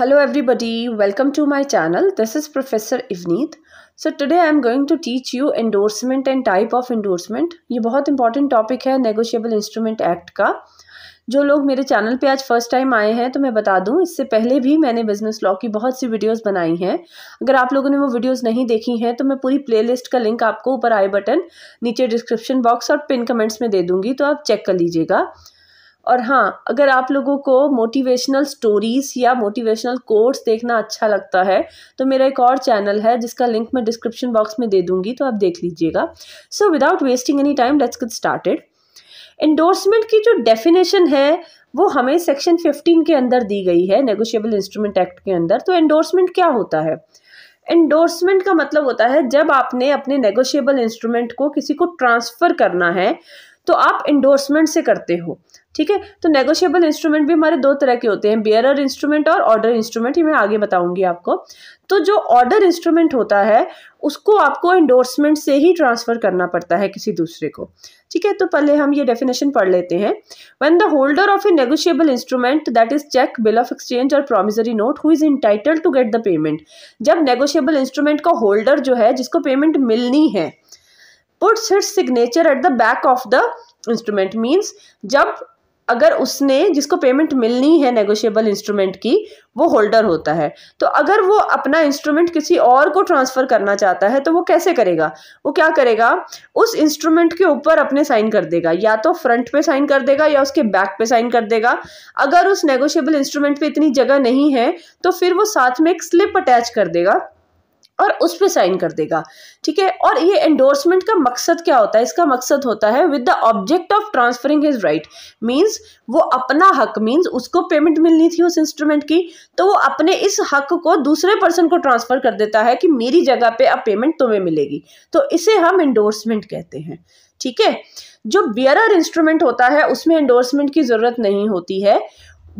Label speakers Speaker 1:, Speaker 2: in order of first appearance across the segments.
Speaker 1: Hello everybody, welcome to my channel. This is Professor Ivneet. So today I am going to teach you endorsement and type of endorsement. ये बहुत important topic है negotiable instrument act का जो लोग मेरे channel पे आज first time आए हैं तो मैं बता दूं इससे पहले भी मैंने बिज़नेस लॉ की बहुत सी वीडियोस बनाई हैं अगर आप लोगों ने वो वीडियोस नहीं देखी हैं तो मैं पूरी प्लेलिस्ट का लिंक आपको ऊपर आई बटन नीचे डिस्क्रिप्शन बॉक्स और पिन कमेंट्स में दे दूंगी तो आप चेक कर लीजिएगा और हाँ अगर आप लोगों को मोटिवेशनल स्टोरीज़ या मोटिवेशनल कोर्स देखना अच्छा लगता है तो मेरा एक और चैनल है जिसका लिंक मैं डिस्क्रिप्शन बॉक्स में दे दूँगी तो आप देख लीजिएगा so without wasting any time let's get started endorsement की जो डेफिनेशन है वो हमें सेक्शन 15 के अंदर दी गई है नेगोशियबल इंस्ट्रूमेंट एक्ट के अंदर तो एंडोर्समेंट क्या होता है एंडोर्समेंट का मतलब होता है जब आपने अपने नेगोशियबल इंस्ट्रूमेंट को किसी को ट्रांसफ़र करना है तो आप इंडोर्समेंट से करते हो ठीक है तो नेगोशिएबल इंस्ट्रूमेंट भी हमारे दो तरह के होते हैं बियरर इंस्ट्रूमेंट और ऑर्डर इंस्ट्रूमेंट ये मैं आगे बताऊंगी आपको तो जो ऑर्डर इंस्ट्रूमेंट होता है उसको आपको इंडोर्समेंट से ही ट्रांसफ़र करना पड़ता है किसी दूसरे को ठीक है तो पहले हम ये डेफिनेशन पढ़ लेते हैं when the holder of a negotiable instrument that is cheque bill of exchange or promissory note who is entitled to get the payment जब नेगोशियबल इंस्ट्रूमेंट का होल्डर जो है जिसको पेमेंट मिलनी है puts his signature at the back of the instrument means जब अगर उसने जिसको पेमेंट मिलनी है नेगोशिएबल इंस्ट्रूमेंट की वो होल्डर होता है तो अगर वो अपना इंस्ट्रूमेंट किसी और को ट्रांसफ़र करना चाहता है तो वो कैसे करेगा वो क्या करेगा उस इंस्ट्रूमेंट के ऊपर अपने साइन कर देगा या तो फ्रंट पे साइन कर देगा या उसके बैक पे साइन कर देगा अगर उस नेगोशियेबल इंस्ट्रूमेंट पे इतनी जगह नहीं है तो फिर वो साथ में एक स्लिप अटैच कर देगा और उस पर साइन कर देगा ठीक है और ये एंडोर्समेंट का मकसद क्या होता है इसका मकसद होता है with the object of transferring his right means वो अपना हक मींस उसको पेमेंट मिलनी थी उस इंस्ट्रूमेंट की तो वो अपने इस हक को दूसरे पर्सन को ट्रांसफ़र कर देता है कि मेरी जगह पे अब पेमेंट तुम्हें मिलेगी तो इसे हम एंडोर्समेंट कहते हैं ठीक है जो बियर इंस्ट्रूमेंट होता है उसमें एंडोर्समेंट की ज़रूरत नहीं होती है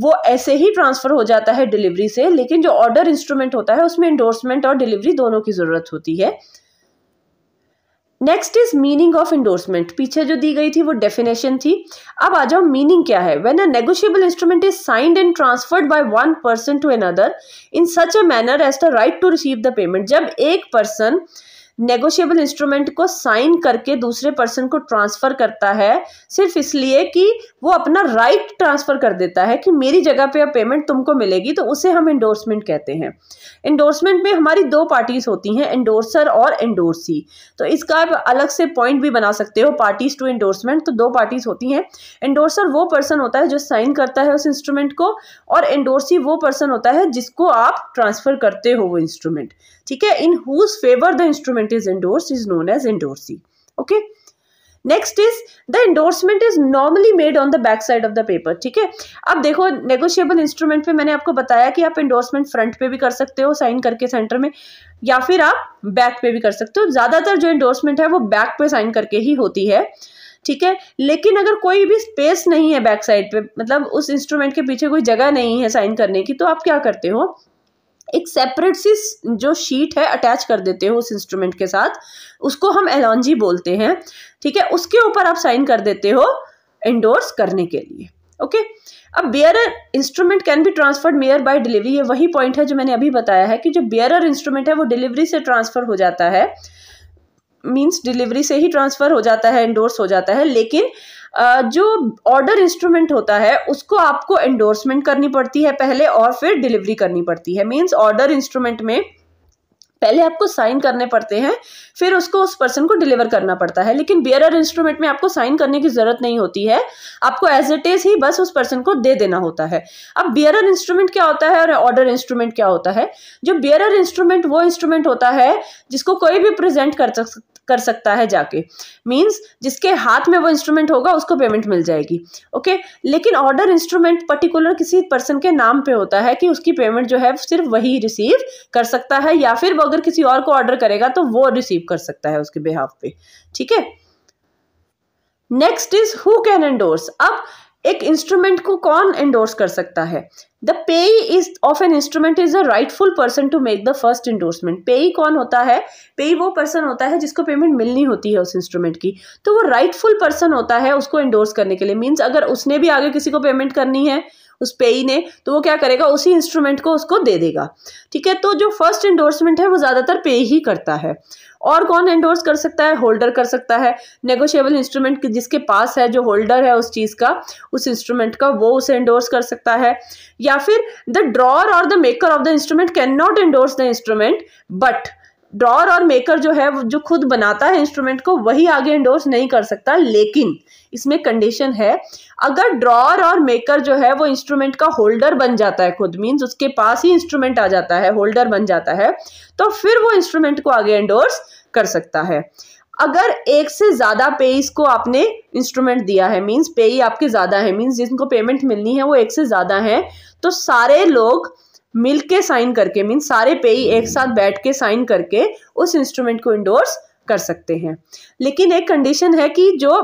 Speaker 1: वो ऐसे ही ट्रांसफ़र हो जाता है डिलीवरी से लेकिन जो ऑर्डर इंस्ट्रूमेंट होता है उसमें इंडोर्समेंट और डिलीवरी दोनों की ज़रूरत होती है next is meaning of endorsement पीछे जो दी गई थी वो डेफिनेशन थी अब आ जाओ मीनिंग क्या है when a negotiable instrument is signed and transferred by one person to other in such a manner as the right to receive the payment जब एक पर्सन नेगोशिएबल इंस्ट्रूमेंट को साइन करके दूसरे पर्सन को ट्रांसफ़र करता है सिर्फ इसलिए कि वो अपना राइट right ट्रांसफ़र कर देता है कि मेरी जगह पे अब पेमेंट तुमको मिलेगी तो उसे हम इंडोर्समेंट कहते हैं इंडोर्समेंट में हमारी दो पार्टीज़ होती हैं इंडोर्सर और इंडोर्सी तो इसका आप अलग से पॉइंट भी बना सकते हो पार्टीज़ टू इंडोर्समेंट तो दो पार्टीज़ होती हैं इंडोर्सर वो पर्सन होता है जो साइन करता है उस इंस्ट्रूमेंट को और इंडोर्सी वो पर्सन होता है जिसको आप ट्रांसफ़र करते हो वो इंस्ट्रूमेंट ठीक है in whose favour the instrument is endorse is known as endorsee okay next is the endorsement is normally made on the back side of the paper ठीक है अब देखो नेगोशिएबल इंस्ट्रूमेंट पे मैंने आपको बताया कि आप इंडोर्समेंट फ्रंट पे भी कर सकते हो साइन करके सेंटर में या फिर आप बैक पे भी कर सकते हो ज़्यादातर जो इंडोर्समेंट है वो बैक पे साइन करके ही होती है ठीक है लेकिन अगर कोई भी स्पेस नहीं है बैक साइड पे मतलब उस इंस्ट्रूमेंट के पीछे कोई जगह नहीं है साइन करने की तो आप क्या करते हो एक सेपरेट सी जो शीट है अटैच कर देते हो उस इंस्ट्रूमेंट के साथ उसको हम एलॉन्जी बोलते हैं ठीक है उसके ऊपर आप साइन कर देते हो इंडोर्स करने के लिए ओके अब bearer instrument can be transferred merely by delivery ये वही पॉइंट है जो मैंने अभी बताया है कि जो बियरर इंस्ट्रूमेंट है वो डिलीवरी से ट्रांसफ़र हो जाता है मीन्स डिलीवरी से ही ट्रांसफ़र हो जाता है इंडोर्स हो जाता है लेकिन जो ऑर्डर इंस्ट्रूमेंट होता है उसको आपको एंडोर्समेंट करनी पड़ती है पहले और फिर डिलीवरी करनी पड़ती है मीन्स ऑर्डर इंस्ट्रूमेंट में पहले आपको साइन करने पड़ते हैं फिर उसको उस पर्सन को डिलीवर करना पड़ता है लेकिन बियरर इंस्ट्रूमेंट में आपको साइन करने की ज़रूरत नहीं होती है आपको एज इट इज़ ही बस उस पर्सन को दे देना होता है अब बियरर इंस्ट्रूमेंट क्या होता है और ऑर्डर इंस्ट्रूमेंट क्या होता है जो बियरर इंस्ट्रूमेंट वो इंस्ट्रूमेंट होता है जिसको कोई भी प्रेजेंट कर कर सकता है जाके मीन्स जिसके हाथ में वो इंस्ट्रूमेंट होगा उसको पेमेंट मिल जाएगी ओके लेकिन ऑर्डर इंस्ट्रूमेंट पर्टिकुलर किसी पर्सन के नाम पे होता है कि उसकी पेमेंट जो है सिर्फ वही रिसीव कर सकता है या फिर वो अगर किसी और को ऑर्डर करेगा तो वो रिसीव कर सकता है उसके बिहाफ पे ठीक है next is who can endorse अब एक इंस्ट्रूमेंट को कौन एंडोर्स कर सकता है the payee is of an instrument is a rightful person to make the first endorsement payee कौन होता है पेई वो पर्सन होता है जिसको पेमेंट मिलनी होती है उस इंस्ट्रूमेंट की तो वो राइटफुल पर्सन होता है उसको इंडोर्स करने के लिए मीन्स अगर उसने भी आगे किसी को पेमेंट करनी है उस पेई ने तो वो क्या करेगा उसी इंस्ट्रूमेंट को उसको दे देगा ठीक है तो जो फर्स्ट इंडोर्समेंट है वो ज़्यादातर पे ही करता है और कौन एंडोर्स कर सकता है होल्डर कर सकता है नेगोशिएबल इंस्ट्रूमेंट जिसके पास है जो होल्डर है उस चीज़ का उस इंस्ट्रूमेंट का वो उसे एंडोर्स कर सकता है या फिर the drawer or the maker of the instrument can not endorse the instrument but drawer और मेकर जो है जो खुद बनाता है इंस्ट्रूमेंट को वही आगे इंडोर्स नहीं कर सकता लेकिन इसमें कंडीशन है अगर ड्रॉर और मेकर जो है वो इंस्ट्रूमेंट का होल्डर बन जाता है खुद मीन्स उसके पास ही इंस्ट्रूमेंट आ जाता है होल्डर बन जाता है तो फिर वो इंस्ट्रूमेंट को आगे इंडोर्स कर सकता है अगर एक से ज़्यादा पेईस को आपने इंस्ट्रूमेंट दिया है मीन्स पेई आपके ज़्यादा है मीन्स जिनको पेमेंट मिलनी है वो एक से ज़्यादा है तो सारे लोग मिल के साइन करके मीन सारे ही एक साथ बैठ के साइन करके उस इंस्ट्रूमेंट को इंडोर्स कर सकते हैं लेकिन एक कंडीशन है कि जो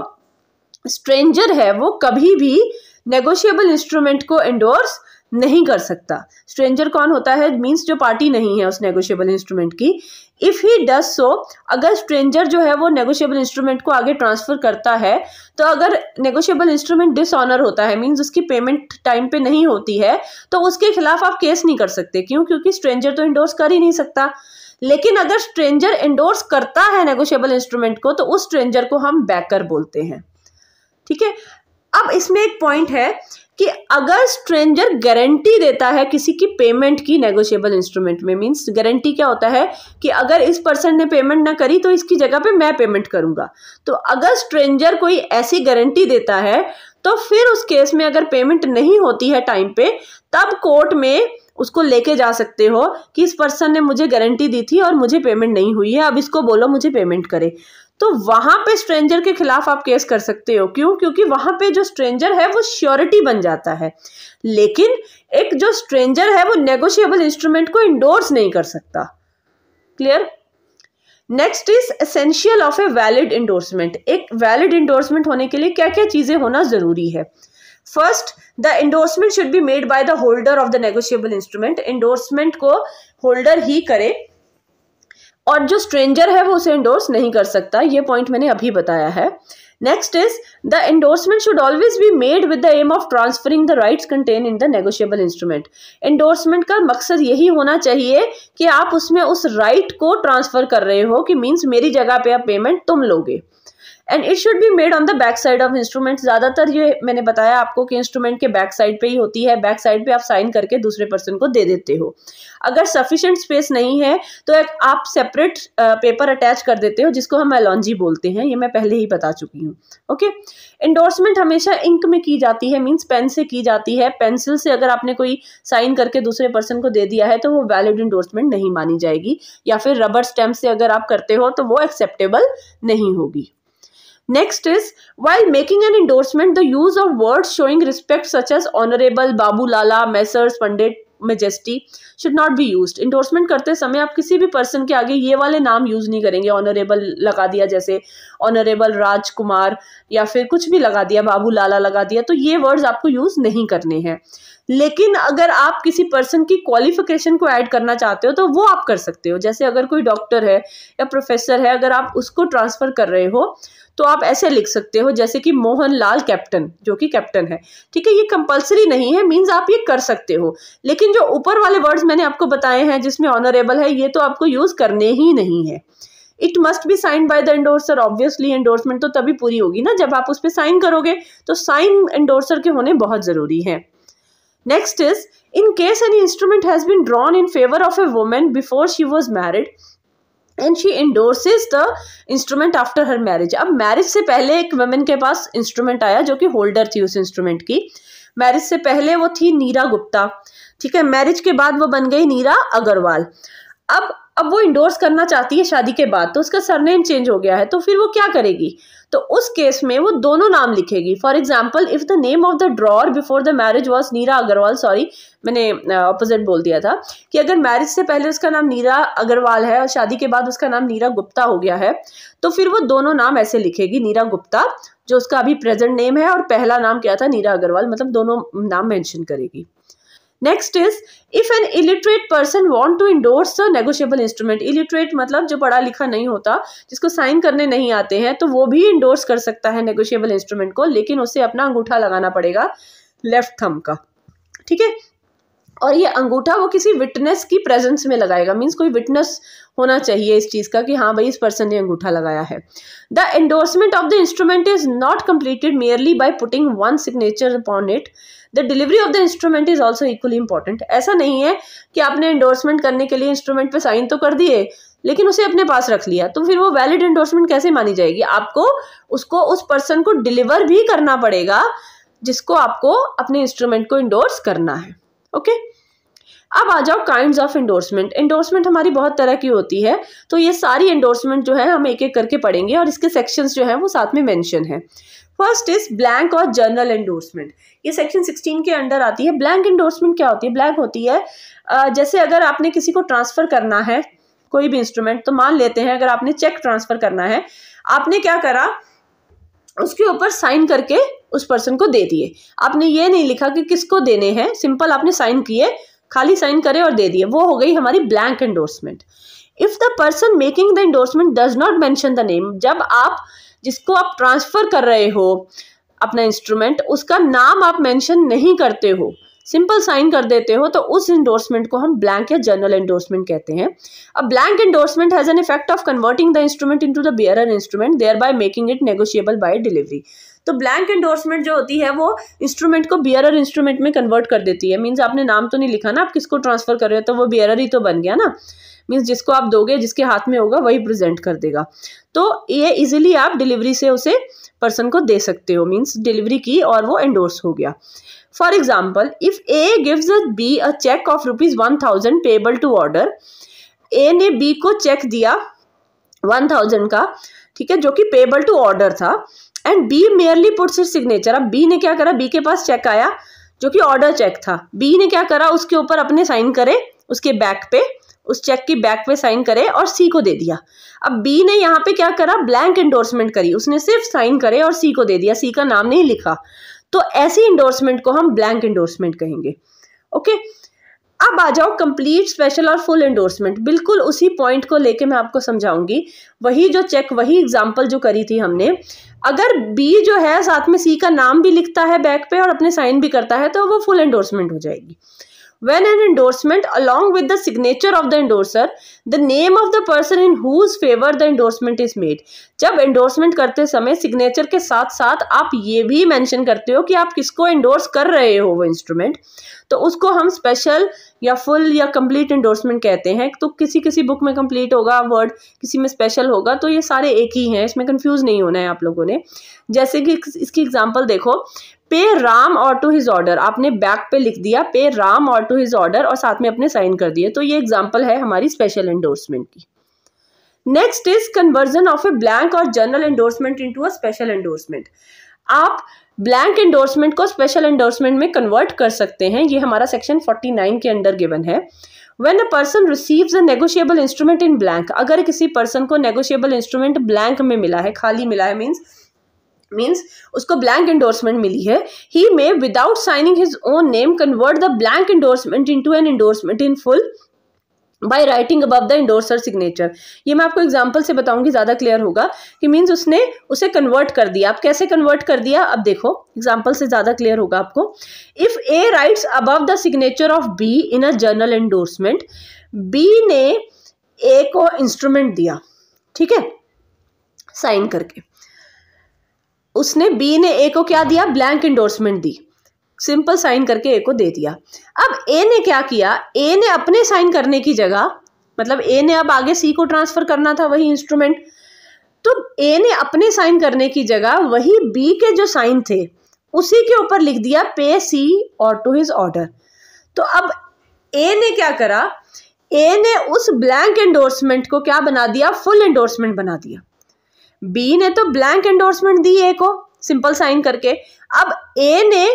Speaker 1: स्ट्रेंजर है वो कभी भी नेगोशिएबल इंस्ट्रूमेंट को इंडोर्स नहीं कर सकता स्ट्रेंजर कौन होता है मीन्स जो पार्टी नहीं है उस नेगोशिएबल इंस्ट्रूमेंट की इफ़ ही डज सो अगर स्ट्रेंजर जो है वो नेगोशियबल इंस्ट्रूमेंट को आगे ट्रांसफ़र करता है तो अगर नेगोशियबल इंस्ट्रूमेंट डिसऑनर होता है मीन्स उसकी पेमेंट टाइम पे नहीं होती है तो उसके खिलाफ आप केस नहीं कर सकते क्यों क्योंकि स्ट्रेंजर तो इंडोर्स कर ही नहीं सकता लेकिन अगर स्ट्रेंजर इंडोर्स करता है नेगोशियबल इंस्ट्रूमेंट को तो उस स्ट्रेंजर को हम बैकर बोलते हैं ठीक है अब इसमें एक पॉइंट है कि अगर स्ट्रेंजर गारंटी देता है किसी की पेमेंट की नेगोशिएबल इंस्ट्रूमेंट में मींस गारंटी क्या होता है कि अगर इस पर्सन ने पेमेंट ना करी तो इसकी जगह पे मैं पेमेंट करूंगा तो अगर स्ट्रेंजर कोई ऐसी गारंटी देता है तो फिर उस केस में अगर पेमेंट नहीं होती है टाइम पे तब कोर्ट में उसको लेके जा सकते हो कि इस पर्सन ने मुझे गारंटी दी थी और मुझे पेमेंट नहीं हुई है अब इसको बोलो मुझे पेमेंट करे तो वहां पे स्ट्रेंजर के खिलाफ आप केस कर सकते हो क्यों क्योंकि वहां पे जो स्ट्रेंजर है वो श्योरिटी बन जाता है लेकिन एक जो स्ट्रेंजर है वो नेगोशिएबल इंस्ट्रूमेंट को इंडोर्स नहीं कर सकता clear next is essential of a valid endorsement एक वैलिड इंडोर्समेंट होने के लिए क्या क्या चीजें होना जरूरी है first the endorsement should be made by the holder of the negotiable instrument endorsement को होल्डर ही करे और जो स्ट्रेंजर है वो उसे एंडोर्स नहीं कर सकता ये पॉइंट मैंने अभी बताया है next is the endorsement should always be made with the aim of transferring the rights contain in the negotiable instrument endorsement का मकसद यही होना चाहिए कि आप उसमें उस राइट को ट्रांसफर कर रहे हो कि मीन्स मेरी जगह पे आप पेमेंट तुम लोगे and it should be made on the back side of instrument ज़्यादातर ये मैंने बताया आपको कि इंस्ट्रूमेंट के बैक साइड पे ही होती है बैक साइड पे आप साइन करके दूसरे पर्सन को दे देते हो अगर सफिशियंट स्पेस नहीं है तो एक आप सेपरेट पेपर अटैच कर देते हो जिसको हम एलॉन्जी बोलते हैं ये मैं पहले ही बता चुकी हूँ ओके इंडोर्समेंट हमेशा इंक में की जाती है मीन्स पेन से की जाती है पेंसिल से अगर आपने कोई साइन करके दूसरे पर्सन को दे दिया है तो वो वैलिड इंडोर्समेंट नहीं मानी जाएगी या फिर रबर स्टैम्प से अगर आप करते हो तो वो एक्सेप्टेबल नहीं होगी next is while making an endorsement the use of word showing respect such as honourable Babu Lala messrs Pandit majesty should not be use endorsement करते समय आप किसी भी पर्सन के आगे ये वाले नाम यूज़ नहीं करेंगे ऑनरेबल लगा दिया जैसे ऑनरेबल राजकुमार या फिर कुछ भी लगा दिया बाबू लाला लगा दिया तो ये वर्ड्स आपको यूज़ नहीं करने हैं लेकिन अगर आप किसी पर्सन की क्वालिफिकेशन को ऐड करना चाहते हो तो वो आप कर सकते हो जैसे अगर कोई डॉक्टर है या प्रोफेसर है अगर आप उसको ट्रांसफ़र कर रहे हो तो आप ऐसे लिख सकते हो जैसे कि मोहन लाल कैप्टन जो कि कैप्टन है ठीक है ये कंपलसरी नहीं है मीन्स आप ये कर सकते हो लेकिन जो ऊपर वाले वर्ड्स मैंने आपको बताए हैं जिसमें ऑनरेबल है ये तो आपको यूज़ करने ही नहीं है it must be sign by the endorser obviously endorsement तो तभी पूरी होगी ना जब आप उस पर साइन करोगे तो साइन एंडोर्सर के होने बहुत ज़रूरी है next is in case an instrument has been drawn in favour of a women before she was married and she endorses the instrument after her marriage अब मैरिज से पहले एक वमेन के पास इंस्ट्रूमेंट आया जो कि होल्डर थी उस इंस्ट्रूमेंट की मैरिज से पहले वो थी नीरा गुप्ता ठीक है मैरिज के बाद वो बन गई नीरा अग्रवाल अब अब वो इंडोर्स करना चाहती है शादी के बाद तो उसका सरनेम चेंज हो गया है तो फिर वो क्या करेगी तो उस केस में वो दोनों नाम लिखेगी for example if the name of the drawer before the marriage was Neera Agarwal sorry मैंने अपोजिट बोल दिया था कि अगर मैरिज से पहले उसका नाम नीरा अग्रवाल है और शादी के बाद उसका नाम नीरा गुप्ता हो गया है तो फिर वो दोनों नाम ऐसे लिखेगी नीरा गुप्ता जो उसका अभी प्रेजेंट नेम है और पहला नाम क्या था नीरा अग्रवाल मतलब दोनों नाम मेंशन करेगी next is if an illiterate person want to endorse the negotiable instrument illiterate मतलब जो पढ़ा लिखा नहीं होता जिसको साइन करने नहीं आते हैं तो वो भी इंडोर्स कर सकता है नेगोशियबल इंस्ट्रूमेंट को लेकिन उसे अपना अंगूठा लगाना पड़ेगा लेफ्ट थम का ठीक है और ये अंगूठा वो किसी विटनेस की प्रेजेंस में लगाएगा मीन्स कोई विटनेस होना चाहिए इस चीज़ का कि हाँ भाई इस पर्सन ने अंगूठा लगाया है the endorsement of the instrument is not completed merely by putting one signature upon it the delivery of the instrument is also equally important ऐसा नहीं है कि आपने इंडोर्समेंट करने के लिए इंस्ट्रूमेंट पे साइन तो कर दिए लेकिन उसे अपने पास रख लिया तो फिर वो वैलिड इंडोर्समेंट कैसे मानी जाएगी आपको उसको उस पर्सन को डिलीवर भी करना पड़ेगा जिसको आपको अपने इंस्ट्रूमेंट को इंडोर्स करना है ओके okay? अब आ जाओ काइंड ऑफ इंडोर्समेंट इंडोर्समेंट हमारी बहुत तरह की होती है तो ये सारी इंडोर्समेंट जो है हम एक एक करके पढ़ेंगे और इसके सेक्शंस जो है वो साथ में मेंशन है first is blank or general endorsement ये सेक्शन 16 के अंडर आती है ब्लैंक एंडोर्समेंट क्या होती है ब्लैंक होती है जैसे अगर आपने किसी को ट्रांसफ़र करना है कोई भी इंस्ट्रूमेंट तो मान लेते हैं अगर आपने चेक ट्रांसफ़र करना है आपने क्या करा उसके ऊपर साइन करके उस पर्सन को दे दिए आपने ये नहीं लिखा कि किसको देने हैं सिंपल आपने साइन किए खाली साइन करे और दे दिए वो हो गई हमारी blank endorsement if the person making the endorsement does not mention the name जब आप जिसको आप ट्रांसफ़र कर रहे हो अपना इंस्ट्रूमेंट उसका नाम आप मेंशन नहीं करते हो सिंपल साइन कर देते हो तो उस इंडोर्समेंट को हम ब्लैंक या जनरल इंडोर्समेंट कहते हैं अब blank endorsement has an effect of converting the instrument into the bearer instrument thereby making it negotiable by delivery तो ब्लैंक इंडोर्समेंट जो होती है वो इंस्ट्रूमेंट को बियरर इंस्ट्रूमेंट में कन्वर्ट कर देती है मीन्स आपने नाम तो नहीं लिखा ना आप किसको ट्रांसफर कर रहे हो तो वो बियरर ही तो बन गया ना मीन्स जिसको आप दोगे जिसके हाथ में होगा वही प्रेजेंट कर देगा तो ये इजीली आप डिलीवरी से उसे पर्सन को दे सकते हो मीन्स डिलीवरी की और वो एंडोर्स हो गया for example if A gives B a cheque of rupees one thousand payable to order A ने बी को चेक दिया वन थाउजेंड का ठीक है जो कि पेबल टू ऑर्डर था and B merely puts it signature अब बी ने क्या करा बी के पास चेक आया जो कि ऑर्डर चेक था बी ने क्या करा उसके ऊपर अपने साइन करे उसके बैक पे उस चेक की बैक पे साइन करे और सी को दे दिया अब बी ने यहाँ पे क्या करा ब्लैंक एंडोर्समेंट करी उसने सिर्फ साइन करे और सी को दे दिया सी का नाम नहीं लिखा तो ऐसी इंडोर्समेंट को हम ब्लैंक एंडोर्समेंट कहेंगे ओके अब आ जाओ complete special or full endorsement बिल्कुल उसी पॉइंट को लेके मैं आपको समझाऊंगी वही जो चेक वही एग्जाम्पल जो करी थी हमने अगर बी जो है साथ में सी का नाम भी लिखता है बैक पे और अपने साइन भी करता है तो वो फुल एंडोर्समेंट हो जाएगी when an endorsement along with the signature of the endorser the name of the person in whose favor the endorsement is made jab endorsement karte samay signature ke sath sath aap ye bhi mention karte ho ki aap kisko endorse kar rahe ho wo instrument to usko hum special ya full ya complete endorsement kehte hain to kisi kisi book mein complete hoga word kisi mein special hoga to ye sare ek hi hain isme confuse nahi hona hai aap logo ne jaise ki iski example dekho pay Ram or to his order आपने back पे लिख दिया पे Ram or to his order और साथ में अपने sign कर दिए तो ये एग्जाम्पल है हमारी स्पेशल एंडोर्समेंट की next is conversion of a blank or general endorsement in a special endorsement आप ब्लैंक एंडोर्समेंट को स्पेशल एंडोर्समेंट में कन्वर्ट कर सकते हैं ये हमारा सेक्शन 49 के अंडर गिवन है when a person receives a negotiable instrument in blank अगर किसी पर्सन को नेगोशिएबल इंस्ट्रूमेंट ब्लैंक में मिला है खाली मिला है मीन्स मीन्स उसको ब्लैंक इंडोर्समेंट मिली है he may without signing his own name convert the blank endorsement to an endorsement in full by writing above the endorser signature ये मैं आपको एग्जाम्पल से बताऊंगी ज़्यादा क्लियर होगा कि मीन्स उसने उसे कन्वर्ट कर दिया आप कैसे कन्वर्ट कर दिया अब देखो एग्जाम्पल से ज़्यादा क्लियर होगा आपको if A write above the signature of B in a general endorsement B ने ए को इंस्ट्रूमेंट दिया ठीक है साइन करके उसने बी ने ए को क्या दिया ब्लैंक इंडोर्समेंट दी सिंपल साइन करके ए को दे दिया अब ए ने क्या किया ए ने अपने साइन करने की जगह मतलब ए ने अब आगे सी को ट्रांसफर करना था वही इंस्ट्रूमेंट तो ए ने अपने साइन करने की जगह वही बी के जो साइन थे उसी के ऊपर लिख दिया पे सी और टू हिज ऑर्डर तो अब ए ने क्या करा ए ने उस ब्लैंक एंडोर्समेंट को क्या बना दिया फुल एंडोर्समेंट बना दिया बी ने तो ब्लैंक एंडोर्समेंट दी ए को सिंपल साइन करके अब ए ने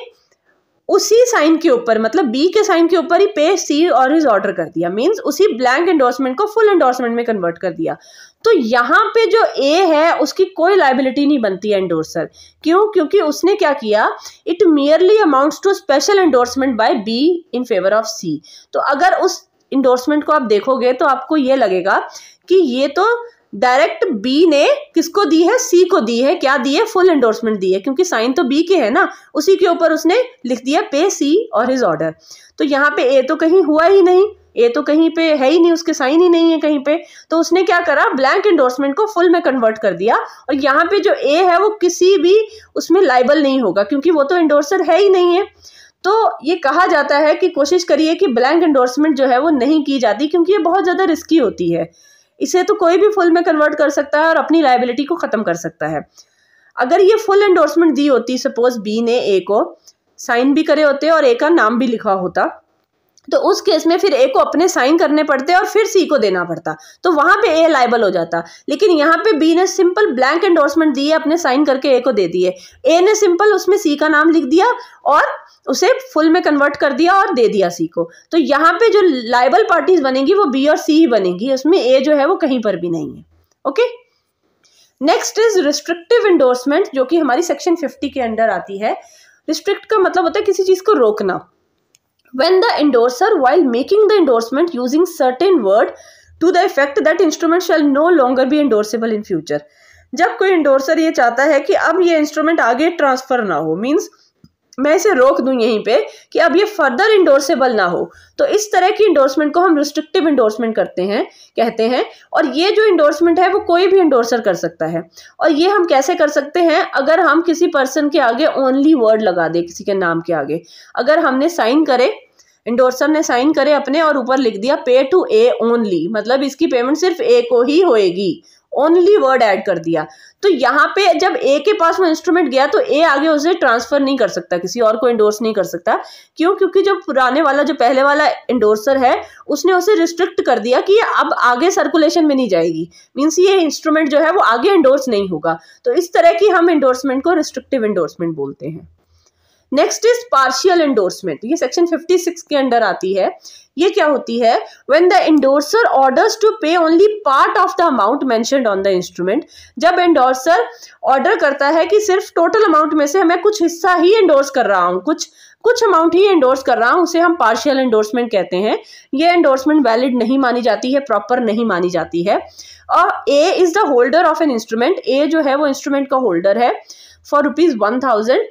Speaker 1: उसी साइन के ऊपर मतलब बी के साइन के ऊपर ही पे सी और इज ऑर्डर कर दिया मींस उसी ब्लैंक एंडोर्समेंट को फुल एंडोर्समेंट में कन्वर्ट कर दिया तो यहां पे जो ए है उसकी कोई लाइबिलिटी नहीं बनती है एंडोर्सर क्यों क्योंकि उसने क्या किया it merely amounts to special endorsement by B in favour of C तो अगर उस इंडोर्समेंट को आप देखोगे तो आपको ये लगेगा कि ये तो डायरेक्ट बी ने किसको दी है सी को दी है क्या दी है फुल एंडोर्समेंट दी है क्योंकि साइन तो बी के है ना उसी के ऊपर उसने लिख दिया पे सी और हिज ऑर्डर तो यहाँ पे ए तो कहीं हुआ ही नहीं ए तो कहीं पे है ही नहीं उसके साइन ही नहीं है कहीं पे तो उसने क्या करा ब्लैंक एंडोर्समेंट को फुल में कन्वर्ट कर दिया और यहाँ पे जो ए है वो किसी भी उसमें लाइबल नहीं होगा क्योंकि वो तो एंडोर्सर है ही नहीं है तो ये कहा जाता है कि कोशिश करिए कि ब्लैंक एंडोर्समेंट जो है वो नहीं की जाती क्योंकि ये बहुत ज़्यादा रिस्की होती है इसे तो कोई भी फुल में कन्वर्ट कर सकता है और अपनी लाइबिलिटी को ख़त्म कर सकता है अगर ये फुल एंडोर्समेंट दी होती सपोज बी ने ए को साइन भी करे होते और ए का नाम भी लिखा होता तो उस केस में फिर ए को अपने साइन करने पड़ते और फिर सी को देना पड़ता तो वहां पे ए लाइबल हो जाता लेकिन यहाँ पे बी ने सिंपल ब्लैंक एंडोर्समेंट दिए अपने साइन करके ए को दे दिए ए ने सिंपल उसमें सी का नाम लिख दिया और उसे फुल में कन्वर्ट कर दिया और दे दिया सी को तो यहाँ पे जो लाइबल पार्टीज बनेगी वो बी और सी ही बनेगी उसमें ए जो है वो कहीं पर भी नहीं है okay next is restrictive endorsement जो कि हमारी सेक्शन फिफ्टी के अंडर आती है रिस्ट्रिक्ट का मतलब होता है किसी चीज़ को रोकना when the endorser while making the endorsement using certain word to the effect that instrument shall no longer be endorsable in future जब कोई इंडोर्सर ये चाहता है कि अब ये इंस्ट्रूमेंट आगे ट्रांसफ़र ना हो मीन्स मैं इसे रोक दूं यहीं पे कि अब ये फर्दर इंडोर्सेबल ना हो तो इस तरह की इंडोर्समेंट को हम रिस्ट्रिक्टिव इंडोर्समेंट करते हैं कहते हैं और ये जो इंडोर्समेंट है वो कोई भी इंडोर्सर कर सकता है और ये हम कैसे कर सकते हैं अगर हम किसी पर्सन के आगे ओनली वर्ड लगा दें किसी के नाम के आगे अगर हमने साइन करे इंडोर्सर ने साइन करे अपने और ऊपर लिख दिया पे टू ए ओनली मतलब इसकी पेमेंट सिर्फ ए को ही होएगी ओनली वर्ड ऐड कर दिया तो यहाँ पे जब ए के पास वो इंस्ट्रूमेंट गया तो ए आगे उसे ट्रांसफर नहीं कर सकता किसी और को इंडोर्स नहीं कर सकता क्यों क्योंकि जो पुराने वाला जो पहले वाला इंडोर्सर है उसने उसे रिस्ट्रिक्ट कर दिया कि ये अब आगे सर्कुलेशन में नहीं जाएगी मीन्स ये इंस्ट्रूमेंट जो है वो आगे इंडोर्स नहीं होगा तो इस तरह की हम इंडोर्समेंट को रिस्ट्रिक्टिव इंडोर्समेंट बोलते हैं नेक्स्ट इज पार्शियल एंडोर्समेंट ये सेक्शन 56 के अंडर आती है ये क्या होती है when the endorser orders to pay only part of the amount मैं ऑन द इंस्ट्रूमेंट जब एंडोर्सर ऑर्डर करता है कि सिर्फ टोटल अमाउंट में से मैं कुछ हिस्सा ही एंडोर्स कर रहा हूँ कुछ कुछ अमाउंट ही एंडोर्स कर रहा हूँ उसे हम पार्शियल एंडोर्समेंट कहते हैं ये एंडोर्समेंट वैलिड नहीं मानी जाती है प्रॉपर नहीं मानी जाती है और A is the holder of an instrument A जो है वो इंस्ट्रूमेंट का होल्डर है फॉर रुपीज़ वन थाउजेंड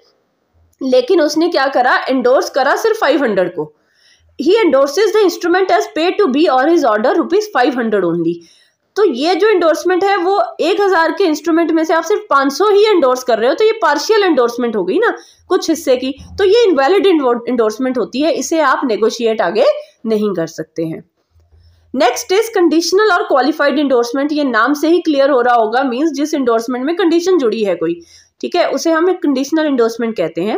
Speaker 1: लेकिन उसने क्या करा एंडोर्स करा सिर्फ फाइव हंड्रेड को ही endorses the instrument as pay to B or his order rupees five hundred only तो ये जो इंडोर्समेंट है वो एक हज़ार के इंस्ट्रूमेंट में से आप सिर्फ पांच सौ ही एंडोर्स कर रहे हो तो ये पार्शियल एंडोर्समेंट हो गई ना कुछ हिस्से की तो ये इनवैलिड इंडोर्समेंट होती है इसे आप नेगोशिएट आगे नहीं कर सकते हैं next is conditional or qualified endorsement ये नाम से ही क्लियर हो रहा होगा मीन्स जिस इंडोर्समेंट में कंडीशन जुड़ी है कोई ठीक है उसे हम कंडीशनल इंडोर्समेंट कहते हैं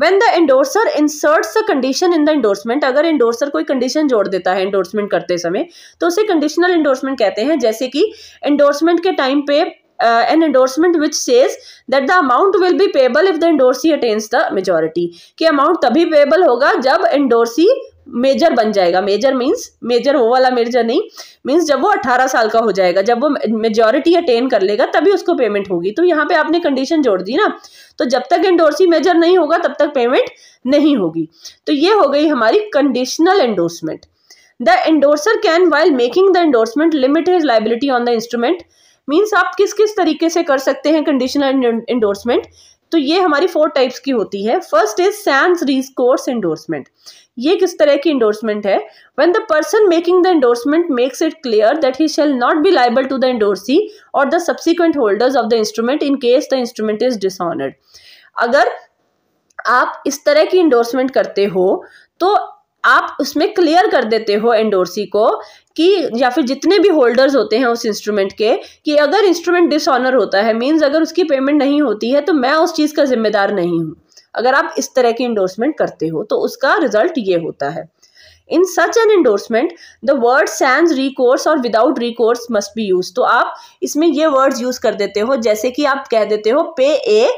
Speaker 1: when the endorser inserts a condition in the endorsement अगर इंडोर्सर कोई कंडीशन जोड़ देता है इंडोर्समेंट करते समय तो उसे कंडीशनल इंडोर्समेंट कहते हैं जैसे कि इंडोर्समेंट के टाइम पे uh, an endorsement which says that the amount will be payable if the endorsee attains the majority कि amount तभी payable होगा जब endorsee मेजर बन जाएगा मेजर मीन्स मेजर वो वाला मेजर नहीं मीन्स जब वो अट्ठारह साल का हो जाएगा जब वो मेजोरिटी अटेन कर लेगा तभी उसको पेमेंट होगी तो यहाँ पे आपने कंडीशन जोड़ दी ना तो जब तक एंडोर्सी मेजर नहीं होगा तब तक पेमेंट नहीं होगी तो ये हो गई हमारी conditional endorsement the endorser can while making the endorsement limit is liability on the instrument means आप किस किस तरीके से कर सकते हैं कंडीशनल एंडोर्समेंट तो ये हमारी फोर टाइप्स की होती है first is sans recourse endorsement ये किस तरह की इंडोर्समेंट है when the person making the endorsement makes it clear that he shall not be liable to the endorsee or the subsequent holders of the instrument in case the instrument is dishonoured अगर आप इस तरह की endorsement करते हो तो आप उसमें क्लियर कर देते हो एंडोर्सी को कि या फिर जितने भी होल्डर्स होते हैं उस इंस्ट्रूमेंट के कि अगर इंस्ट्रूमेंट डिसऑनर होता है मीन्स अगर उसकी पेमेंट नहीं होती है तो मैं उस चीज़ का जिम्मेदार नहीं हूँ अगर आप इस तरह की इंडोर्समेंट करते हो तो उसका रिजल्ट ये होता है in such an endorsement the word sans recourse or without recourse must be use तो आप इसमें ये वर्ड्स यूज कर देते हो जैसे कि आप कह देते हो pay A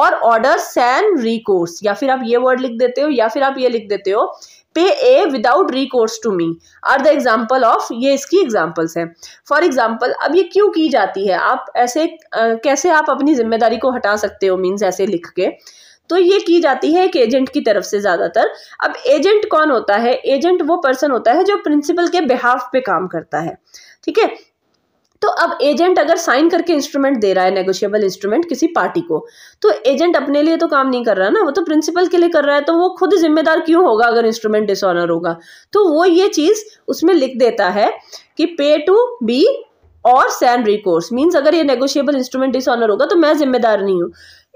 Speaker 1: or order San recourse या फिर आप ये वर्ड लिख देते हो या फिर आप ये लिख देते हो pay A without recourse to me are the example of ये इसकी एग्जाम्पल्स हैं फॉर एग्जाम्पल अब ये क्यों की जाती है आप ऐसे आ, कैसे आप अपनी जिम्मेदारी को हटा सकते हो मीन्स ऐसे लिख के तो ये की जाती है एक एजेंट की तरफ से ज़्यादातर अब एजेंट कौन होता है एजेंट वो पर्सन होता है जो प्रिंसिपल के बिहाफ पे काम करता है ठीक है तो अब एजेंट अगर साइन करके इंस्ट्रूमेंट दे रहा है नेगोशियबल इंस्ट्रूमेंट किसी पार्टी को तो एजेंट अपने लिए तो काम नहीं कर रहा ना वो तो प्रिंसिपल के लिए कर रहा है तो वो खुद जिम्मेदार क्यों होगा अगर इंस्ट्रूमेंट डिसऑनर होगा तो वो ये चीज़ उसमें लिख देता है कि pay to B or sans recourse means अगर ये नेगोशियबल इंस्ट्रूमेंट डिसऑनर होगा तो मैं जिम्मेदार नहीं हूँ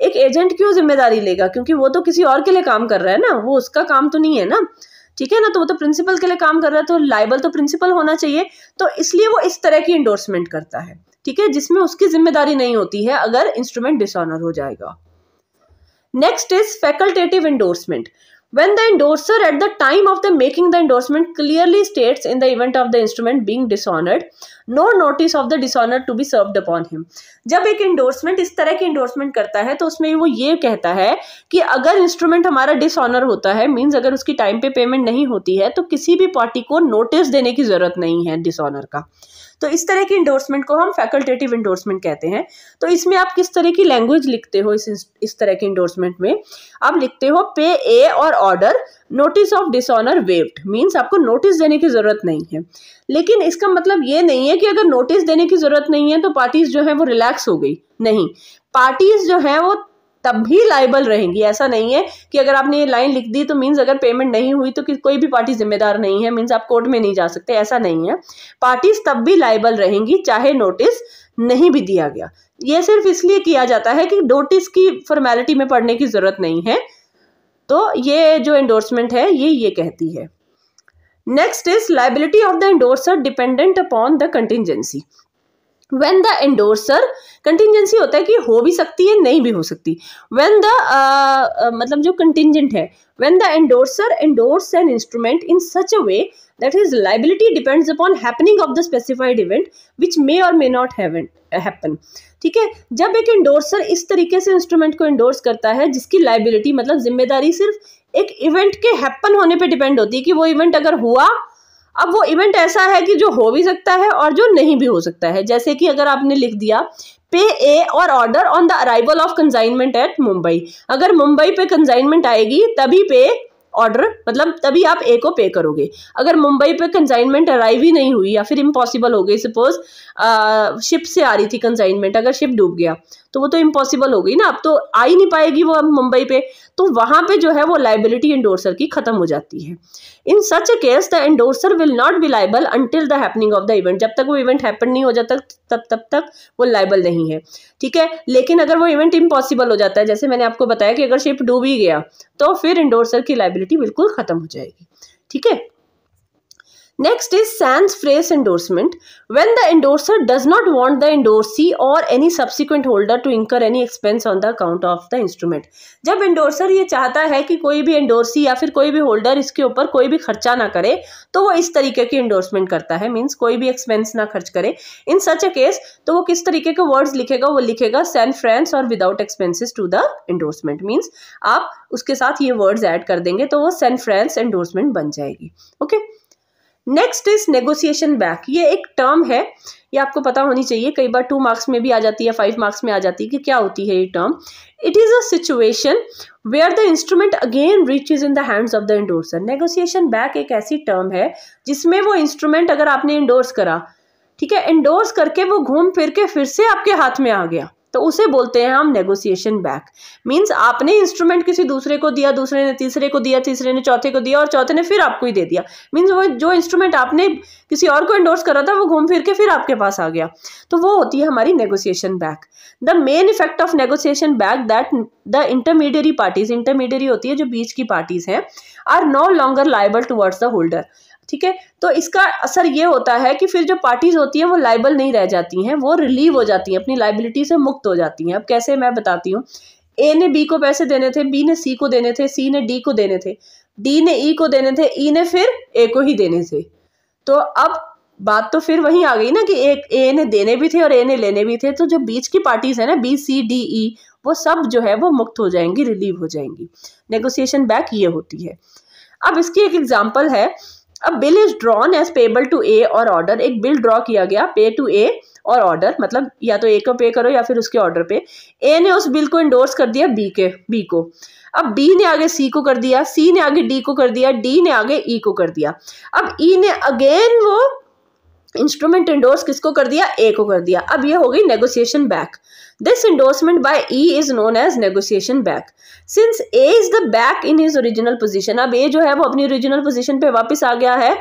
Speaker 1: एक एजेंट क्यों जिम्मेदारी लेगा क्योंकि वो तो किसी और के लिए काम कर रहा है ना वो उसका काम तो नहीं है ना ठीक है ना तो वो तो प्रिंसिपल के लिए काम कर रहा है तो लाइबल तो प्रिंसिपल होना चाहिए तो इसलिए वो इस तरह की इंडोर्समेंट करता है ठीक है जिसमें उसकी जिम्मेदारी नहीं होती है अगर इंस्ट्रूमेंट डिसऑनर हो जाएगा next is facultative endorsement when the endorser at the time of the making the endorsement clearly states in the event of the instrument being dishonored no notice of the dishonor to be served upon him jab ek endorsement is tarah ki endorsement karta hai to usme wo ye kehta hai ki agar instrument hamara dishonor hota hai means agar uski time pe payment nahi hoti hai to kisi bhi party ko notice dene ki zarurat nahi hai dishonor ka तो इस तरह की endorsement को हम facultative endorsement कहते हैं तो इसमें आप किस तरह की लैंग्वेज लिखते हो इस इस तरह के इंडोर्समेंट में आप लिखते हो pay A or order notice of dishonour waived means आपको नोटिस देने की ज़रूरत नहीं है लेकिन इसका मतलब ये नहीं है कि अगर नोटिस देने की ज़रूरत नहीं है तो पार्टीज़ जो है वो रिलैक्स हो गई नहीं पार्टीज़ जो है वो तब भी लाइबल रहेंगी ऐसा नहीं है कि अगर आपने ये लाइन लिख दी तो मीन्स अगर पेमेंट नहीं हुई तो कोई भी पार्टी जिम्मेदार नहीं है मीन्स आप कोर्ट में नहीं जा सकते ऐसा नहीं है पार्टीज तब भी लाइबल रहेंगी चाहे नोटिस नहीं भी दिया गया ये सिर्फ इसलिए किया जाता है कि नोटिस की फॉर्मेलिटी में पढ़ने की ज़रूरत नहीं है तो ये जो एंडोर्समेंट है ये ये कहती है next is liability of the endorser dependent upon the contingency when the endorser contingency होता है कि हो भी सकती है नहीं भी हो सकती वेन द uh, uh, मतलब जो कंटिजेंट है when the endorser endorse an instrument in such a way that is liability depends upon happening of the specified event which may or may not uh, happen ठीक है जब एक इंडोर्सर इस तरीके से इंस्ट्रूमेंट को इंडोर्स करता है जिसकी लाइबिलिटी मतलब जिम्मेदारी सिर्फ एक इवेंट के हैपन होने पर डिपेंड होती है कि वो इवेंट अगर हुआ अब वो इवेंट ऐसा है कि जो हो भी सकता है और जो नहीं भी हो सकता है जैसे कि अगर आपने लिख दिया pay A or order on the arrival of consignment at Mumbai अगर मुंबई पे कंजाइनमेंट आएगी तभी पे ऑर्डर मतलब तभी आप ए को पे करोगे अगर मुंबई पे कंजाइनमेंट अराइव ही नहीं हुई या फिर इम्पॉसिबल हो गई सपोज शिप से आ रही थी कंजाइनमेंट अगर शिप डूब गया तो वो तो इम्पॉसिबल हो गई ना अब तो आ ही नहीं पाएगी वो अब मुंबई पे तो वहां पे जो है वो लाइबिलिटी इंडोर्सर की ख़त्म हो जाती है in such case the endorser will not be liable until the happening of the event जब तक वो इवेंट हैपन नहीं हो जाता तब तब तक वो लाइबल नहीं है ठीक है लेकिन अगर वो इवेंट इम्पॉसिबल हो जाता है जैसे मैंने आपको बताया कि अगर शिप डूब ही गया तो फिर इंडोर्सर की लाइबिलिटी बिल्कुल ख़त्म हो जाएगी ठीक है Next is sans phrase endorsement. When the endorser does not want the endorsee or any subsequent holder to incur any expense on the account of the instrument. जब endorser ये चाहता है कि कोई भी endorsee या फिर कोई भी holder इसके ऊपर कोई भी खर्चा ना करे तो वो इस तरीके की endorsement करता है means कोई भी expense ना खर्च करे In such a case तो वो किस तरीके के words लिखेगा वो लिखेगा send friends और without expenses to the endorsement means आप उसके साथ ये words add कर देंगे तो वो send friends endorsement बन जाएगी okay okay? Next is negotiation back ये एक टर्म है ये आपको पता होनी चाहिए कई बार टू मार्क्स में भी आ जाती है फाइव मार्क्स में आ जाती है कि क्या होती है ये term it is a situation where the instrument again reach is in the hands of the endorser negotiation back एक ऐसी टर्म है जिसमें वो इंस्ट्रूमेंट अगर आपने इंडोर्स करा ठीक है इंडोर्स करके वो घूम फिर के फिर से आपके हाथ में आ गया तो उसे बोलते हैं हम नेगोशिएशन बैक मीन्स आपने इंस्ट्रूमेंट किसी दूसरे को दिया दूसरे ने तीसरे को दिया तीसरे ने चौथे को दिया और चौथे ने फिर आपको ही दे दिया मीन्स वो जो इंस्ट्रूमेंट आपने किसी और को इंडोर्स करा था वो घूम फिर के फिर आपके पास आ गया तो वो होती है हमारी negotiation back the main effect of negotiation back that the intermediary parties intermediary होती है जो बीच की पार्टीज हैं are no longer liable towards the holder ठीक है तो इसका असर ये होता है कि फिर जो पार्टीज़ होती हैं वो लाइबल नहीं रह जाती हैं वो रिलीव हो जाती हैं अपनी लाइबिलिटी से मुक्त हो जाती हैं अब कैसे मैं बताती हूँ ए ने बी को पैसे देने थे बी ने सी को देने थे सी ने डी को देने थे डी ने ई e को देने थे ई e ने फिर ए को ही देने थे तो अब बात तो फिर वही आ गई ना कि एक ए ने देने भी थे और ए ने लेने भी थे तो जो बीच की पार्टीज है ना बी सी डी ई वो सब जो है वो मुक्त हो जाएंगी रिलीव हो जाएंगी नेगोशिएशन बैक ये होती है अब इसकी एक एग्जाम्पल है अब bill is drawn as payable to A or order एक बिल ड्रॉ किया गया पे टू ए और ऑर्डर मतलब या तो ए को पे करो या फिर उसके ऑर्डर पे ए ने उस बिल को इंडोर्स कर दिया बी के बी को अब बी ने आगे सी को कर दिया सी ने आगे डी को कर दिया डी ने आगे ई e को कर दिया अब ई e ने अगेन वो इंस्ट्रूमेंट इंडोर्स किसको कर दिया ए को कर दिया अब ये हो गई negotiation back this endorsement by E is known as negotiation back since A is the back in his original position अब ए जो है वो अपनी ओरिजिनल पोजीशन पे वापस आ गया है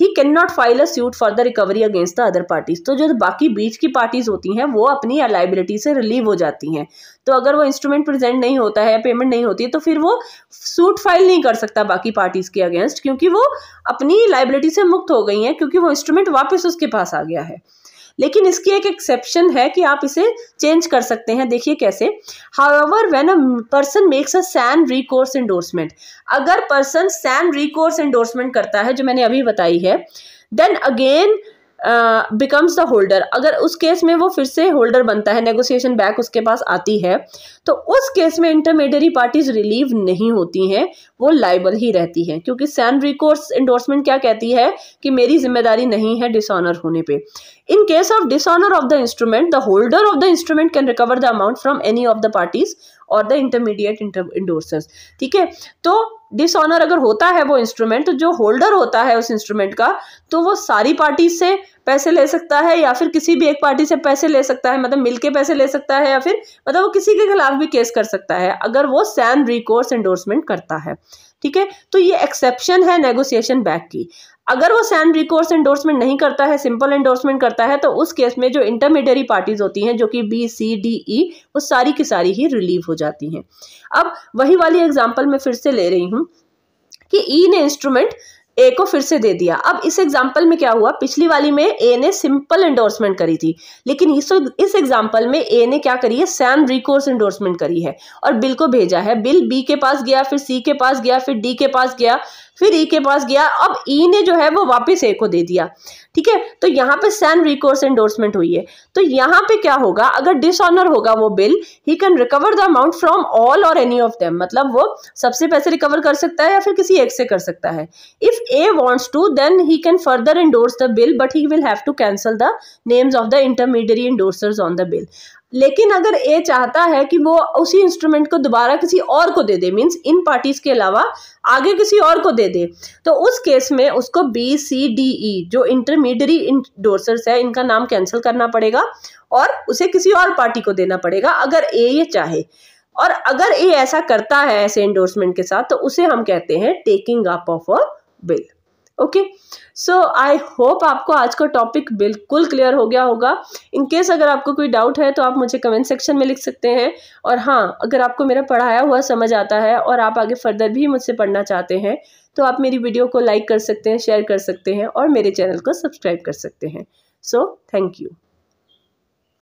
Speaker 1: he can not file a suit for the recovery against the other parties तो जो बाकी बीच की पार्टीज होती हैं वो अपनी लाइबिलिटी से रिलीव हो जाती हैं तो अगर वो इंस्ट्रूमेंट प्रेजेंट नहीं होता है पेमेंट नहीं होती है तो फिर वो सूट फाइल नहीं कर सकता बाकी पार्टीज के अगेंस्ट क्योंकि वो अपनी लाइबिलिटी से मुक्त हो गई हैं क्योंकि वो इंस्ट्रूमेंट वापस उसके पास आ गया है लेकिन इसकी एक एक्सेप्शन है कि आप इसे चेंज कर सकते हैं देखिए कैसे however when a person makes a sans recourse endorsement अगर पर्सन सैन रिकोर्स एंडोर्समेंट करता है जो मैंने अभी बताई है then again becomes the holder अगर उस केस में वो फिर से होल्डर बनता है नेगोशिएशन बैक उसके पास आती है तो उस केस में इंटरमीडियरी पार्टीज रिलीव नहीं होती हैं वो लाइबल ही रहती हैं क्योंकि सैन रिकोर्स इंडोर्समेंट क्या कहती है कि मेरी जिम्मेदारी नहीं है डिसऑनर होने पे in case of dishonour of the instrument the holder of the instrument can recover the amount from any of the parties और द इंटरमीडिएट इंडोर्सर्स ठीक है तो डिसऑनर अगर होता है वो इंस्ट्रूमेंट तो जो होल्डर होता है उस इंस्ट्रूमेंट का तो वो सारी पार्टी से पैसे ले सकता है या फिर किसी भी एक पार्टी से पैसे ले सकता है मतलब मिलके पैसे ले सकता है या फिर मतलब वो किसी के खिलाफ भी केस कर सकता है अगर वो सैन रिकोर्स एंडोर्समेंट करता है ठीक है तो ये एक्सेप्शन है नेगोशिएशन बैक की अगर वो सैन रिकोर्स एंडोर्समेंट नहीं करता है सिंपल एंडोर्समेंट करता है तो उस केस में जो इंटरमीडियरी पार्टीज होती हैं जो कि बी सी डी ई वो सारी की सारी ही रिलीव हो जाती हैं अब वही वाली एग्जाम्पल मैं फिर से ले रही हूँ कि ई e ने इंस्ट्रूमेंट ए को फिर से दे दिया अब इस एग्जाम्पल में क्या हुआ पिछली वाली में ए ने सिंपल एंडोर्समेंट करी थी लेकिन इस इस एग्जाम्पल में ए ने क्या करी है सैन रिकोर्स एंडोर्समेंट करी है और बिल को भेजा है बिल बी के पास गया फिर सी के पास गया फिर डी के पास गया फिर ई e के पास गया अब ई e ने जो है वो वापस ए को दे दिया ठीक है तो यहाँ पे सैन रिकोर्स एंडोर्समेंट हुई है तो यहाँ पे क्या होगा अगर डिसऑनर होगा वो bill he can recover the amount from all or any of them मतलब वो सबसे पैसे रिकवर कर सकता है या फिर किसी एक से कर सकता है if A wants to then he can further endorse the bill but he will have to cancel the names of the intermediary endorsers on the bill लेकिन अगर ए चाहता है कि वो उसी इंस्ट्रूमेंट को दोबारा किसी और को दे दे मींस इन पार्टीज के अलावा आगे किसी और को दे दे तो उस केस में उसको बी सी डी ई जो इंटरमीडियरी इंडोर्सर्स है इनका नाम कैंसिल करना पड़ेगा और उसे किसी और पार्टी को देना पड़ेगा अगर ए ये चाहे और अगर ए ऐसा करता है ऐसे इंडोर्समेंट के साथ तो उसे हम कहते हैं taking up of a bill okay so I hope आपको आज का टॉपिक बिल्कुल क्लियर हो गया होगा इनकेस अगर आपको कोई डाउट है तो आप मुझे कमेंट सेक्शन में लिख सकते हैं और हाँ अगर आपको मेरा पढ़ाया हुआ समझ आता है और आप आगे फर्दर भी मुझसे पढ़ना चाहते हैं तो आप मेरी वीडियो को लाइक कर सकते हैं शेयर कर सकते हैं और मेरे चैनल को सब्सक्राइब कर सकते हैं सो थैंक यू